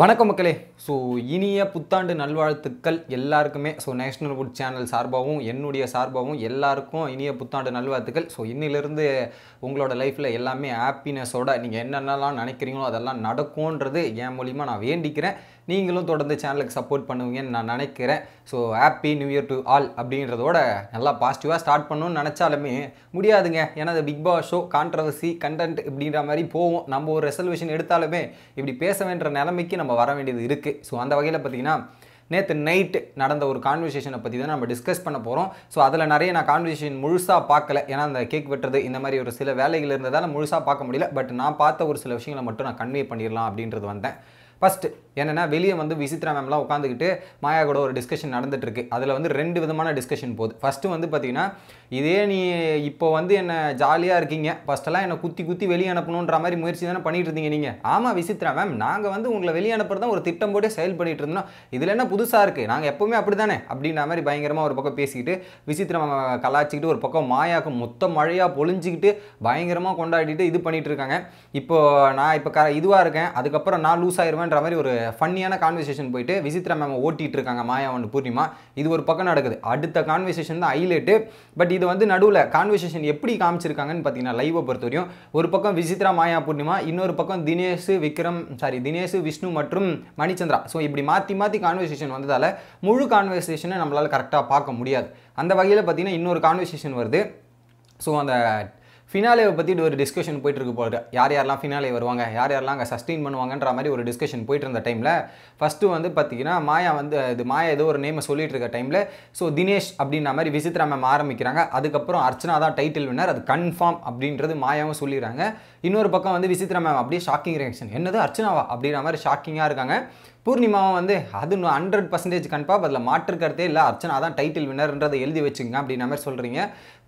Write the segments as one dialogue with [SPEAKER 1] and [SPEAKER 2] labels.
[SPEAKER 1] வணக்கம் மக்களே ஸோ இனிய புத்தாண்டு நல்வாழ்த்துக்கள் எல்லாருக்குமே ஸோ நேஷ்னல் வுட் சேனல் சார்பாகவும் என்னுடைய சார்பாகவும் எல்லாருக்கும் இனிய புத்தாண்டு நல்வாழ்த்துக்கள் ஸோ இன்னிலிருந்து உங்களோட லைஃப்பில் எல்லாமே ஹாப்பினஸோட நீங்கள் என்னென்னலாம் நினைக்கிறீங்களோ அதெல்லாம் நடக்கும்ன்றது என் மூலிமா நான் வேண்டிக்கிறேன் நீங்களும் தொடர்ந்து சேனலுக்கு சப்போர்ட் பண்ணுவீங்கன்னு நான் நினைக்கிறேன் so happy new year to all அப்படின்றதோட நல்லா பாசிட்டிவாக ஸ்டார்ட் பண்ணணும்னு நினச்சாலுமே முடியாதுங்க ஏன்னா அது Bigg Boss show controversy content இப்படின்ற மாதிரி போவோம் நம்ம ஒரு ரெசல்யூஷன் எடுத்தாலுமே இப்படி பேச வேண்டிய நிலைமைக்கு நம்ம நம்ம வர வேண்டியது இருக்குது ஸோ அந்த வகையில் பார்த்திங்கன்னா நேற்று நைட்டு நடந்த ஒரு கான்வர்சேஷனை பற்றி தான் நம்ம டிஸ்கஸ் பண்ண போகிறோம் ஸோ அதில் நிறைய நான் கான்வர்சேஷன் முழுசாக பார்க்கல ஏன்னா அந்த கேக் வெட்டுறது இந்த மாதிரி ஒரு சில வேலைகள் இருந்ததால் முழுசாக பார்க்க முடியல பட் நான் பார்த்த ஒரு சில விஷயங்களை மட்டும் நான் கன்வே பண்ணிடலாம் அப்படின்றது வந்தேன் ஃபஸ்ட்டு என்னென்னா வெளியே வந்து விசித்ரா மேம்லாம் உட்காந்துக்கிட்டு மாயா கூட ஒரு டிஸ்கஷன் நடந்துட்டுருக்கு அதில் வந்து ரெண்டு விதமான டிஸ்கஷன் போகுது ஃபஸ்ட்டு வந்து பார்த்திங்கன்னா இதே நீ இப்போ வந்து என்ன ஜாலியாக இருக்கீங்க ஃபஸ்ட்டெல்லாம் என்னை குத்தி குத்தி வெளியே அனுப்பணுன்ற மாதிரி முயற்சி தானே பண்ணிகிட்டு இருந்தீங்க நீங்கள் ஆமாம் விசித்ரா மேம் நாங்கள் வந்து உங்களை வெளியே அனுப்புறதா ஒரு திட்டம் போட்டு செயல் பண்ணிட்டு இருந்தோம் இதில் என்ன புதுசாக இருக்குது நாங்கள் எப்போவுமே அப்படி தானே அப்படின்ற மாதிரி பயங்கரமாக ஒரு பக்கம் பேசிக்கிட்டு விசித்ரா கலாச்சிக்கிட்டு ஒரு பக்கம் மாயாக்கு மொத்த மழையாக பொழிஞ்சிக்கிட்டு பயங்கரமாக கொண்டாடிட்டு இது பண்ணிகிட்டு இருக்காங்க இப்போது நான் இப்போ க இதுவாக இருக்கேன் அதுக்கப்புறம் நான் லூஸ் ஆயிடுவேன்ற மாதிரி ஒரு ஃபன்னியான கான்வர்சேஷன் போயிட்டு விசித்ரா மேம் ஓட்டிகிட்டு இருக்காங்க மாயா ஒன்று பூர்ணிமா இது ஒரு பக்கம் நடக்குது அடுத்த கான்வர்சேஷன் தான் ஹைலைட்டு பட் இது வந்து நடுவில் கான்வர்சேஷன் எப்படி காமிச்சிருக்காங்கன்னு பார்த்தீங்கன்னா லைவை பொறுத்த வரையும் ஒரு பக்கம் விசித்ரா மாயா பூர்ணிமா இன்னொரு பக்கம் தினேஷ் விக்ரம் சாரி தினேஷ் விஷ்ணு மற்றும் மணிச்சந்திரா ஸோ இப்படி மாற்றி மாற்றி கான்வர்சேஷன் வந்ததால் முழு கான்வர்சேஷனை நம்மளால் கரெக்டாக பார்க்க முடியாது அந்த வகையில் பார்த்தீங்கன்னா இன்னொரு கான்வர்சேஷன் வருது ஸோ அந்த ஃபினாலேவை பற்றிட்டு ஒரு டிஸ்கஷன் போயிட்டு இருக்கு போகிறது யார் யாரெல்லாம் ஃபினாலே வருவாங்க யார் யாரெல்லாம் அங்கே சஸ்டெயின் பண்ணுவாங்கன்ற மாதிரி ஒரு டிஸ்கஷன் போயிட்டு இருந்த டைமில் ஃபஸ்ட்டு வந்து பார்த்தீங்கன்னா மாயா வந்து இது மாயா ஏதோ ஒரு நேமை சொல்லிட்டு இருக்க டைமில் ஸோ தினேஷ் அப்படின்ற மாதிரி விசித்ரா மேம் ஆரம்பிக்கிறாங்க அதுக்கப்புறம் அர்ச்சனா தான் டைட்டில் வினர் அது கன்ஃபார்ம் அப்படின்றது மாயாவும் சொல்லிடுறாங்க இன்னொரு பக்கம் வந்து விசித்திர மேம் அப்படியே ஷாக்கிங் ரியாக்ஷன் என்னது அர்ச்சனாவா அப்படின்ற மாதிரி ஷாக்கிங்காக இருக்காங்க பூர்ணிமாவும் வந்து அது ஹண்ட்ரட் பர்சன்டேஜ் கன்ஃபார்ம் அதில் மாற்று கருத்தே இல்லை அர்ச்சனா தான் டைட்டில் வின்னர்ன்றதை எழுதி வச்சுங்க அப்படின்ன மாதிரி சொல்கிறீங்க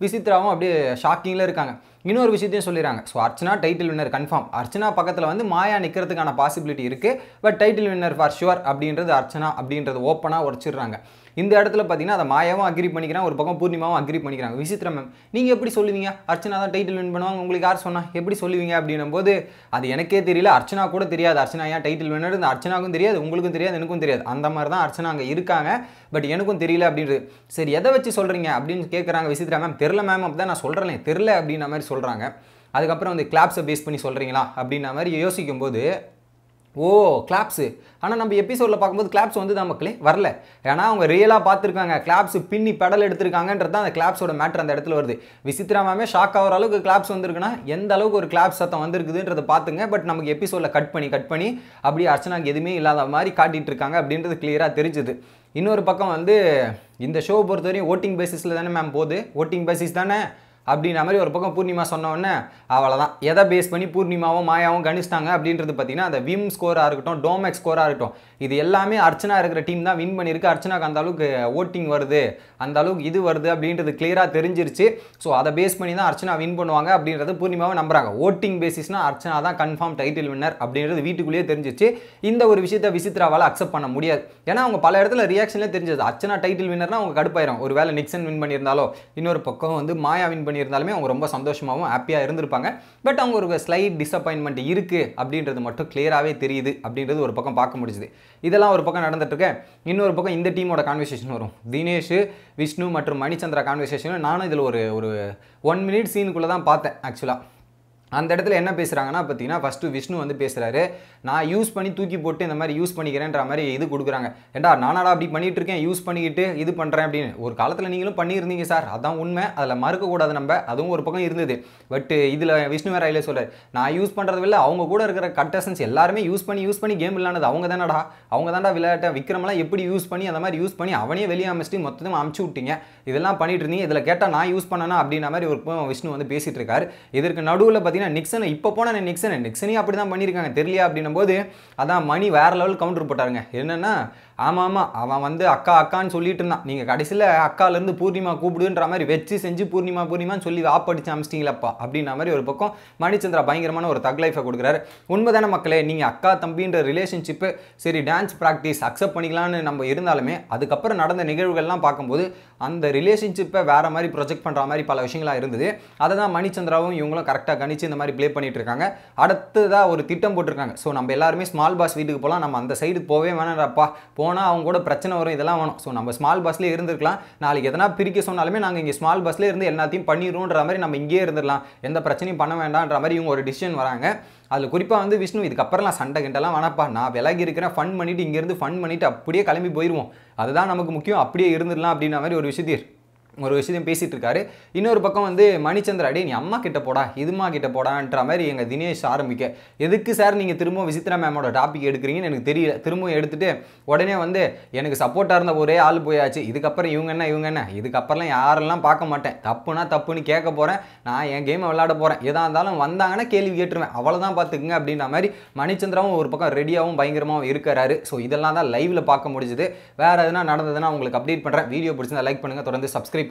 [SPEAKER 1] விசித்ராவும் அப்படியே ஷாக்கிங்கில் இருக்காங்க இன்னொரு விஷயத்தையும் சொல்லிடுறாங்க so Archana title winner confirm Archana பக்கத்தில் வந்து மாயா நிற்கிறதுக்கான பாசிபிலிட்டி இருக்குது but title winner for sure அப்படின்றது அர்ச்சனா அப்படின்றது ஓப்பனாக உடச்சிடுறாங்க இந்த இடத்துல பார்த்தீங்கன்னா அதை மாயாவும் அக்ரி பண்ணிக்கிறான் ஒரு பக்கம் பூர்ணிமாவும் அக்ரி பண்ணிக்கிறாங்க விசித்ரா மேம் நீங்கள் எப்படி சொல்லுவீங்க அர்ச்சனா தான் டைட்டில் வின் பண்ணுவாங்க உங்களுக்கு யார் சொன்னால் எப்படி சொல்லுவீங்க அப்படின்னும் போது அது எனக்கே தெரியல அர்ச்சனா கூட தெரியாது அர்ச்சனா ஏன் டைட்டில் வின்னர் இந்த அர்ச்சனாக்கும் தெரியாது உங்களுக்கும் தெரியாது எனக்கும் தெரியாது அந்த மாதிரி தான் அர்ச்சனா அங்கே இருக்காங்க பட் எனக்கும் தெரியல அப்படின்றது சரி எதை வச்சு சொல்கிறீங்க அப்படின்னு கேட்குறாங்க விசித்ரா மேம் தெரில மேம் அப்படி தான் நான் சொல்கிறேன் தெரில அப்படின்ற மாதிரி சொல்கிறாங்க அதுக்கப்புறம் வந்து கிளாப்ஸை பேஸ் பண்ணி சொல்கிறீங்களா அப்படின்ற மாதிரி யோசிக்கும்போது ஓ கிளாப்ஸு ஆனால் நம்ம எபிசோடில் பார்க்கும்போது கிளாப்ஸ் வந்து நமக்கு வரல ஏன்னா அவங்க ரியலாக பார்த்துருக்காங்க கிளாப்ஸ் பின்னி பெடல் எடுத்திருக்காங்கன்றது தான் அந்த கிளாப்ஸோட மேட்ரு அந்த இடத்துல வருது விசித்ரா ஷாக் ஆகிற அளவுக்கு கிளாப்ஸ் வந்திருக்குன்னா எந்த அளவுக்கு ஒரு கிளாப்ஸ் சத்தம் வந்திருக்குதுன்றதை பார்த்துங்க பட் நமக்கு எபிசோடில் கட் பண்ணி கட் பண்ணி அப்படியே அர்ச்சனாக்கு எதுவுமே இல்லாத மாதிரி காட்டிகிட்டு இருக்காங்க அப்படின்றது கிளியராக தெரிஞ்சுது இன்னொரு பக்கம் வந்து இந்த ஷோ பொறுத்தவரையும் ஓட்டிங் பேசிஸில் தானே மேம் போகுது ஓட்டிங் பேசிஸ் தானே அப்படின்ற மாதிரி ஒரு பக்கம் பூர்ணிமா சொன்னோடனே அவ்வளோதான் எதை பேஸ் பண்ணி பூர்ணிமாவும் மாயாவும் கணிச்சிட்டாங்க அப்படின்றது பார்த்தீங்கன்னா அந்த விம் ஸ்கோராக இருக்கட்டும் டோமேக் ஸ்கோராக இருக்கட்டும் இது எல்லாமே அர்ச்சனா இருக்கிற டீம் தான் வின் பண்ணியிருக்கு அர்ச்சனாக்கு அந்த அளவுக்கு ஓட்டிங் வருது அந்த அளவுக்கு இது வருது அப்படின்றது கிளியராக தெரிஞ்சிருச்சு ஸோ அதை பேஸ் பண்ணி தான் அர்ச்சனா வின் பண்ணுவாங்க அப்படின்றது பூர்ணிமாவை நம்புறாங்க ஓட்டிங் பேசிஸ்னா அர்ச்சனா தான் கன்ஃபார்ம் டைட்டில் வின்னர் அப்படின்றது வீட்டுக்குள்ளேயே தெரிஞ்சிச்சு இந்த ஒரு விஷயத்தை விசித்ராவால் அக்செப்ட் பண்ண முடியாது ஏன்னா அவங்க பல இடத்துல ரியாக்ஷன்லேயே தெரிஞ்சது அர்ச்சனா டைட்டில் வின்னர்னா அவங்க கடுப்பாயிரும் ஒரு வேலை நிக்சன் வின் பண்ணியிருந்தாலோ இன்னொரு பக்கம் வந்து மாயா வின் பண்ணி பண்ணியிருந்தாலுமே அவங்க ரொம்ப சந்தோஷமாகவும் ஹாப்பியாக இருந்திருப்பாங்க பட் அவங்க ஒரு ஸ்லைட் டிசப்பாயின்மெண்ட் இருக்குது அப்படின்றது மட்டும் கிளியராகவே தெரியுது அப்படின்றது ஒரு பக்கம் பார்க்க முடிஞ்சுது இதெல்லாம் ஒரு பக்கம் நடந்துட்டுருக்க இன்னொரு பக்கம் இந்த டீமோட கான்வர்சேஷன் வரும் தினேஷ் விஷ்ணு மற்றும் மணிச்சந்திரா கான்வர்சேஷனும் நானும் இதில் ஒரு ஒரு ஒன் மினிட் சீனுக்குள்ளே தான் பார்த்தேன் ஆக்சுவலாக அந்த இடத்துல என்ன பேசுகிறாங்கன்னா பார்த்தீங்கன்னா ஃபஸ்ட்டு விஷ்ணு வந்து பேசுகிறாரு நான் யூஸ் பண்ணி தூக்கி போட்டு இந்த மாதிரி யூஸ் பண்ணிக்கிறேன்ற மாதிரி இது கொடுக்குறாங்க ஏண்டா நானாடா அப்படி பண்ணிகிட்டு இருக்கேன் யூஸ் பண்ணிக்கிட்டு இது பண்ணுறேன் அப்படின்னு ஒரு காலத்தில் நீங்களும் பண்ணியிருந்தீங்க சார் அதான் உண்மை அதில் மறுக்கக்கூடாது நம்ம அதுவும் ஒரு பக்கம் இருந்தது பட்டு இதில் விஷ்ணு வேற இல்லை சொல்கிறார் நான் யூஸ் பண்ணுறது இல்லை அவங்க கூட இருக்கிற கட்டசன்ஸ் எல்லாருமே யூஸ் பண்ணி யூஸ் பண்ணி கேம் விளாண்டது அவங்க தானடா அவங்க தான்டா விளையாட்ட விக்ரமெல்லாம் எப்படி யூஸ் பண்ணி அந்த மாதிரி யூஸ் பண்ணி அவனே வெளியே அமைச்சிட்டு மொத்தத்தையும் அமுச்சு விட்டீங்க இதெல்லாம் பண்ணிட்டு இருந்தீங்க இதில் கேட்டால் நான் யூஸ் பண்ணனா அப்படின்ற மாதிரி ஒரு விஷ்ணு வந்து பேசிகிட்டு இருக்காரு இதற்கு நடுவில் பார்த்தீங்கன்னா பார்த்தீங்கன்னா நிக்சன் இப்போ போன நிக்சன் நிக்சனையும் அப்படி தான் பண்ணியிருக்காங்க தெரியலையா அப்படின்னும் போது அதான் மணி வேறு லெவல் கவுண்டர் போட்டாருங்க என்னென்னா ஆமாம் ஆமாம் அவன் வந்து அக்கா அக்கான்னு சொல்லிட்டு இருந்தான் நீங்கள் கடைசியில் அக்காலேருந்து பூர்ணிமா கூப்பிடுன்ற மாதிரி வச்சு செஞ்சு பூர்ணிமா பூர்ணிமான்னு சொல்லி வாப்படிச்சு அமிச்சிட்டிங்களப்பா அப்படின்ற மாதிரி ஒரு பக்கம் மணிச்சந்திரா பயங்கரமான ஒரு தக் லைஃபை கொடுக்குறாரு உண்மைதான மக்களே நீங்கள் அக்கா தம்பின்ற ரிலேஷன்ஷிப்பு சரி டான்ஸ் ப்ராக்டிஸ் அக்செப்ட் பண்ணிக்கலாம்னு நம்ம இருந்தாலுமே அதுக்கப்புறம் நடந்த நிகழ்வுகள்லாம் பார்க்கும்போது அந்த ரிலேஷன்ஷிப்பை வேறு மாதிரி ப்ரொஜெக்ட் பண்ணுற மாதிரி பல விஷயங்களாக இருந்தது அதை தான் மணிச்சந்திராவும் இவங்களும் கரெக்டாக கணிச்சு இந்த மாதிரி ப்ளே பண்ணிகிட்டு இருக்காங்க அடுத்ததாக ஒரு திட்டம் போட்டிருக்காங்க ஸோ நம்ம எல்லாருமே ஸ்மால் பாஸ் வீட்டுக்கு போகலாம் நம்ம அந்த சைடு போவே வேணாம்ப்பா போன போனால் அவங்க கூட பிரச்சனை வரும் இதெல்லாம் வேணும் ஸோ நம்ம ஸ்மால் பஸ்லேயே இருந்துருக்கலாம் நாளைக்கு எதனா பிரிக்க சொன்னாலுமே நாங்கள் இங்கே ஸ்மால் பஸ்லேயே இருந்து எல்லாத்தையும் பண்ணிடுவோன்ற மாதிரி நம்ம இங்கேயே இருந்துடலாம் எந்த பிரச்சனையும் பண்ண வேண்டாம்ன்ற மாதிரி இவங்க ஒரு டிசிஷன் வராங்க அதில் குறிப்பாக வந்து விஷ்ணு இதுக்கப்புறம்லாம் சண்டை கிண்டெல்லாம் வேணப்பா நான் விலகி இருக்கிறேன் ஃபன் பண்ணிவிட்டு இங்கேருந்து ஃபன் பண்ணிவிட்டு அப்படியே கிளம்பி போயிடுவோம் அதுதான் நமக்கு முக்கியம் அப்படியே இருந்துடலாம் அப்படின்ற மாதிரி ஒரு விஷயத்தீர் ஒரு விஷயத்தையும் பேசிகிட்டு இருக்காரு இன்னொரு பக்கம் வந்து மணிச்சந்திர அடி நீ அம்மா கிட்ட போடா இதுமா கிட்ட போடான்ற மாதிரி எங்கள் தினேஷ் ஆரம்பிக்க எதுக்கு சார் நீங்கள் திரும்பவும் விசித்ரா மேமோட டாபிக் எடுக்கிறீங்கன்னு எனக்கு தெரியல திரும்பவும் எடுத்துகிட்டு உடனே வந்து எனக்கு சப்போர்ட்டாக இருந்த ஒரே ஆள் போயாச்சு இதுக்கப்புறம் இவங்க என்ன இவங்க என்ன இதுக்கப்புறம்லாம் யாரெல்லாம் பார்க்க மாட்டேன் தப்புனா தப்புன்னு கேட்க போகிறேன் நான் என் கேமை விளாட போகிறேன் எதாக இருந்தாலும் வந்தாங்கன்னா கேள்வி கேட்டுருவேன் அவ்வளோதான் பார்த்துக்குங்க அப்படின்ற மாதிரி மணிச்சந்திராவும் ஒரு பக்கம் ரெடியாகவும் பயங்கரமாகவும் இருக்கிறாரு ஸோ இதெல்லாம் தான் லைவில் பார்க்க முடிஞ்சது வேறு எதுனா நடந்ததுன்னா உங்களுக்கு அப்டேட் பண்ணுறேன் வீடியோ பிடிச்சிருந்தா லைக் பண்ணுங்கள் தொடர்ந்து சப்ஸ்கிரைப்